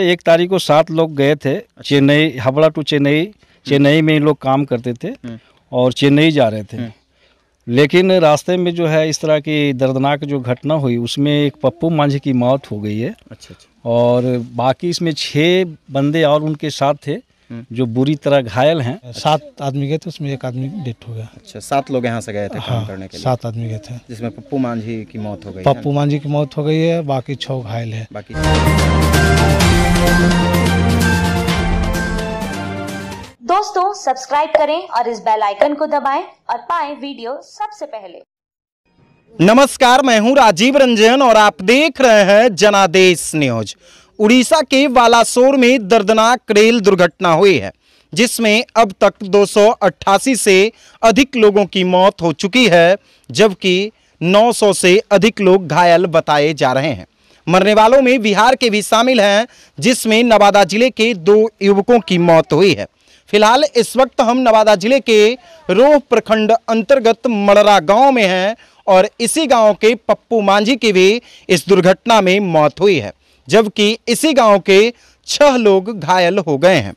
एक तारीख को सात लोग गए थे अच्छा। चेन्नई हावड़ा टू चेन्नई हम्म। चेन्नई में लोग काम करते थे हम्म। और चेन्नई जा रहे थे हम्म। लेकिन रास्ते में जो है इस तरह की दर्दनाक जो घटना हुई उसमें एक पप्पू मांझी की मौत हो गई है अच्छा अच्छा और बाकी इसमें छः बंदे और उनके साथ थे जो बुरी तरह घायल हैं अच्छा। सात आदमी गए थे उसमें एक आदमी डेथ हो गया अच्छा सात लोग यहाँ से गए थे हाँ, काम करने के लिए सात आदमी गए थे जिसमें पप्पू मांझी की मौत हो गई पप्पू मांझी की मौत हो गई है बाकी छः घायल है बाकी दोस्तों सब्सक्राइब करें और इस बेल आइकन को दबाएं और पाएं वीडियो सबसे पहले नमस्कार मैं हूं राजीव रंजन और आप देख रहे हैं जनादेश न्यूज उड़ीसा के वालासोर में दर्दनाक रेल दुर्घटना हुई है जिसमें अब तक 288 से अधिक लोगों की मौत हो चुकी है जबकि 900 से अधिक लोग घायल बताए जा रहे हैं मरने वालों में बिहार के भी शामिल हैं जिसमें नवादा जिले के दो युवकों की मौत हुई है फिलहाल इस वक्त हम नवादा जिले के रोह प्रखंड अंतर्गत मड़रा गांव में हैं और इसी गांव के पप्पू मांझी की भी इस दुर्घटना में मौत हुई है जबकि इसी गांव के छह लोग घायल हो गए हैं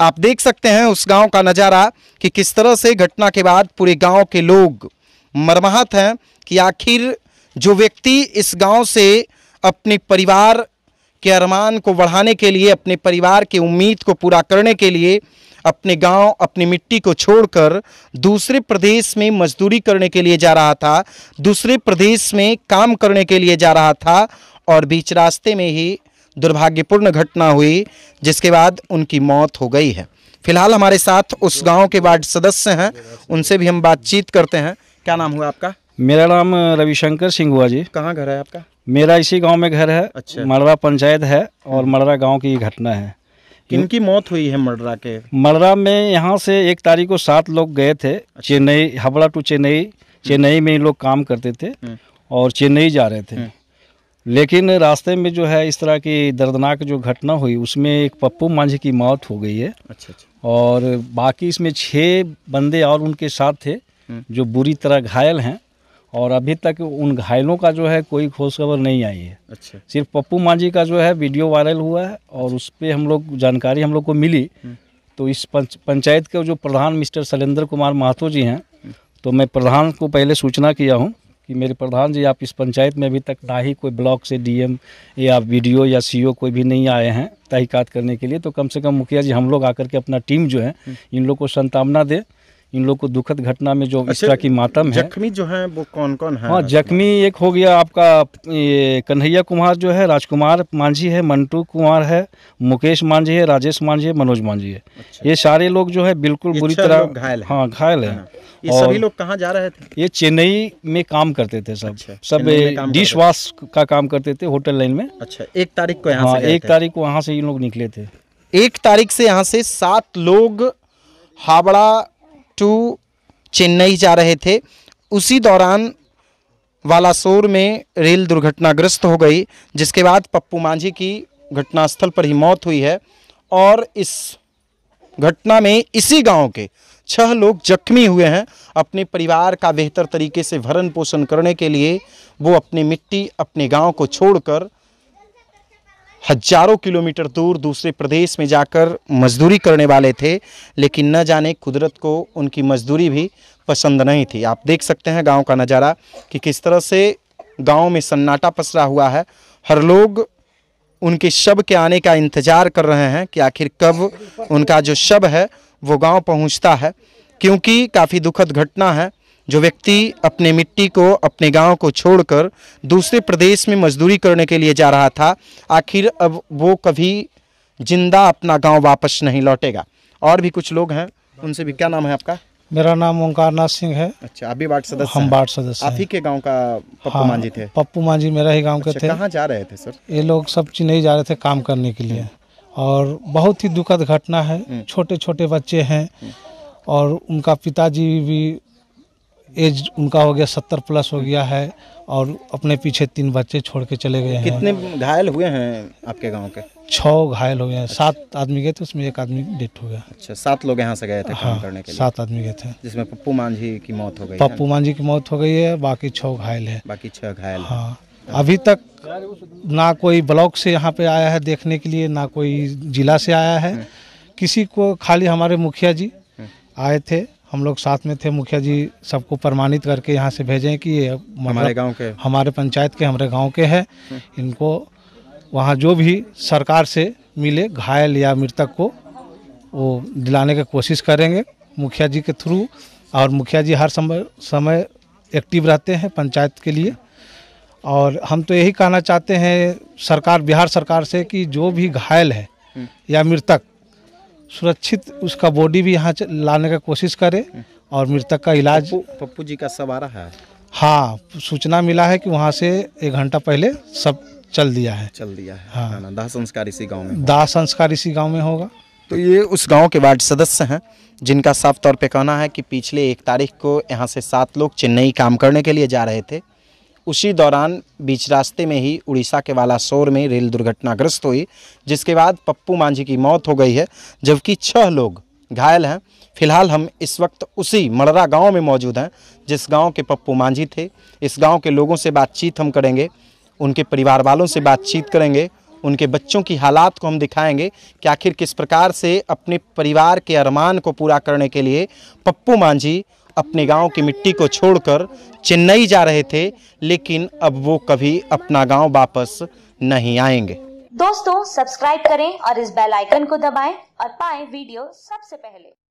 आप देख सकते हैं उस गांव का नज़ारा कि किस तरह से घटना के बाद पूरे गांव के लोग मरमाहत हैं कि आखिर जो व्यक्ति इस गांव से अपने परिवार के अरमान को बढ़ाने के लिए अपने परिवार के उम्मीद को पूरा करने के लिए अपने गांव अपनी मिट्टी को छोड़कर दूसरे प्रदेश में मजदूरी करने के लिए जा रहा था दूसरे प्रदेश में काम करने के लिए जा रहा था और बीच रास्ते में ही दुर्भाग्यपूर्ण घटना हुई जिसके बाद उनकी मौत हो गई है फिलहाल हमारे साथ उस गांव के वार्ड सदस्य हैं उनसे भी हम बातचीत करते हैं क्या नाम हुआ आपका मेरा नाम रविशंकर सिंह हुआ जी कहाँ घर है आपका मेरा इसी गांव में घर है अच्छा मड़रा पंचायत है और मड़रा गांव की घटना है किनकी मौत हुई है मड़रा के मड़रा में यहाँ से एक तारीख को सात लोग गए थे अच्छा। चेन्नई हावड़ा टू चेन्नई चेन्नई में लोग काम करते थे हम्म। और चेन्नई जा रहे थे हम्म। लेकिन रास्ते में जो है इस तरह की दर्दनाक जो घटना हुई उसमें एक पप्पू मांझी की मौत हो गई है अच्छा, अच्छा। और बाकी इसमें छः बंदे और उनके साथ थे हम्म। जो बुरी तरह घायल हैं और अभी तक उन घायलों का जो है कोई खोज खबर नहीं आई है अच्छा सिर्फ पप्पू मांझी का जो है वीडियो वायरल हुआ है और अच्छा। उस पर हम लोग जानकारी हम लोग को मिली हम्म। तो इस पंच, पंचायत के जो प्रधान मिस्टर शैलेंद्र कुमार महतो जी हैं हम्म। तो मैं प्रधान को पहले सूचना किया हूँ कि मेरे प्रधान जी आप इस पंचायत में अभी तक ना ही कोई ब्लॉक से डीएम या वीडियो या सीईओ कोई भी नहीं आए हैं तहकीकात करने के लिए तो कम से कम मुखिया जी हम लोग आकर के अपना टीम जो है हम्म। इन लोग को संतावना दे इन लोग को दुखद घटना में जो अच्छा, इस तरह की मातम है जख्मी जो है वो कौन कौन है हाँ जख्मी एक हो गया आपका ये कन्हैया कुमार जो है राजकुमार मांझी है मंटू कुमार है मुकेश मांझी है राजेश मांझी है मनोज मांझी है अच्छा। ये सारे लोग जो है बिल्कुल बुरी तरह घायल है हाँ घायल है हाँ, हाँ। ये सभी लोग कहाँ जा रहे थे ये चेन्नई में काम करते थे सब अच्छा, सब डिश वॉश का काम करते थे होटल लाइन में अच्छा एक तारीख को यहाँ हाँ, एक तारीख को वहाँ से ये लोग निकले थे एक तारीख से यहाँ से सात लोग हावड़ा टू चेन्नई जा रहे थे उसी दौरान वालासोर में रेल दुर्घटनाग्रस्त हो गई जिसके बाद पप्पू मांझी की घटनास्थल पर ही मौत हुई है और इस घटना में इसी गांव के छह लोग जख्मी हुए हैं अपने परिवार का बेहतर तरीके से भरण पोषण करने के लिए वो अपनी मिट्टी अपने गांव को छोड़कर हजारों किलोमीटर दूर दूसरे प्रदेश में जाकर मजदूरी करने वाले थे लेकिन न जाने कुदरत को उनकी मजदूरी भी पसंद नहीं थी आप देख सकते हैं गांव का नज़ारा कि किस तरह से गांव में सन्नाटा पसरा हुआ है हर लोग उनके शव के आने का इंतज़ार कर रहे हैं कि आखिर कब उनका जो शव है वो गांव पहुंचता है क्योंकि काफ़ी दुखद घटना है जो व्यक्ति अपने मिट्टी को अपने गांव को छोड़कर दूसरे प्रदेश में मजदूरी करने के लिए जा रहा था आखिर अब वो कभी जिंदा अपना गांव वापस नहीं लौटेगा और भी कुछ लोग हैं उनसे भी क्या नाम है आपका मेरा नाम ओंकार नाथ सिंह है अच्छा अभी वार्ड सदस्य हम वार्ड सदस्य आप ही के गांव का हाँ, पप्पू हाँ, मांझी थे पप्पू मांझी मेरा ही गांव अच्छा, के थे कहाँ जा रहे थे सर ये लोग सब चीज नहीं जा रहे थे काम करने के लिए और बहुत ही दुखद घटना है हम्म। छोटे छोटे बच्चे हैं और उनका पिताजी भी एज उनका हो गया सत्तर प्लस हो गया है और अपने पीछे तीन बच्चे छोड़ के चले गए हैं कितने घायल हुए हैं आपके गांव के छ घायल हो गए हैं सात आदमी गए थे उसमें एक आदमी डेथ हो गया अच्छा सात लोग यहाँ से गए थे हाँ, काम करने के लिए सात आदमी गए थे जिसमें पप्पू मांझी की मौत हो गई पप्पू मांझी की मौत हो गई है बाकी छः घायल है बाकी छः घायल हाँ अभी तक ना कोई ब्लॉक से यहाँ पे आया है देखने के लिए ना कोई जिला से आया है हम्म। किसी को खाली हमारे मुखिया जी हम्म। आए थे हम लोग साथ में थे मुखिया जी सबको प्रमाणित करके यहाँ से भेजें कि ये मतलब हमारे गांव के हमारे पंचायत के हमारे गांव के हैं इनको वहाँ जो भी सरकार से मिले घायल या मृतक को वो दिलाने की कोशिश करेंगे मुखिया जी के थ्रू और मुखिया जी हर समय समय एक्टिव रहते हैं पंचायत के लिए और हम तो यही कहना चाहते हैं सरकार बिहार सरकार से कि जो भी घायल है हम्म। या मृतक सुरक्षित उसका बॉडी भी यहाँ लाने का कोशिश करे और मृतक का इलाज पप्पू जी का सब आ रहा है हाँ सूचना मिला है कि वहाँ से एक घंटा पहले सब चल दिया है चल दिया है हाँ ना, हाँ, दाह संस्कार इसी गांव में दाह संस्कार इसी गांव में होगा तो ये उस गांव के वार्ड सदस्य हैं जिनका साफ तौर पे कहना है कि पिछले एक तारीख को यहाँ से सात लोग चेन्नई काम करने के लिए जा रहे थे उसी दौरान बीच रास्ते में ही उड़ीसा के बालासोर में रेल दुर्घटनाग्रस्त हुई जिसके बाद पप्पू मांझी की मौत हो गई है जबकि छह लोग घायल हैं फिलहाल हम इस वक्त उसी मड़रा गांव में मौजूद हैं जिस गांव के पप्पू मांझी थे इस गांव के लोगों से बातचीत हम करेंगे उनके परिवार वालों से बातचीत करेंगे उनके बच्चों की हालात को हम दिखाएंगे कि आखिर किस प्रकार से अपने परिवार के अरमान को पूरा करने के लिए पप्पू मांझी अपने गांव की मिट्टी को छोड़कर चेन्नई जा रहे थे लेकिन अब वो कभी अपना गांव वापस नहीं आएंगे दोस्तों सब्सक्राइब करें और इस बेल आइकन को दबाएं और पाएं वीडियो सबसे पहले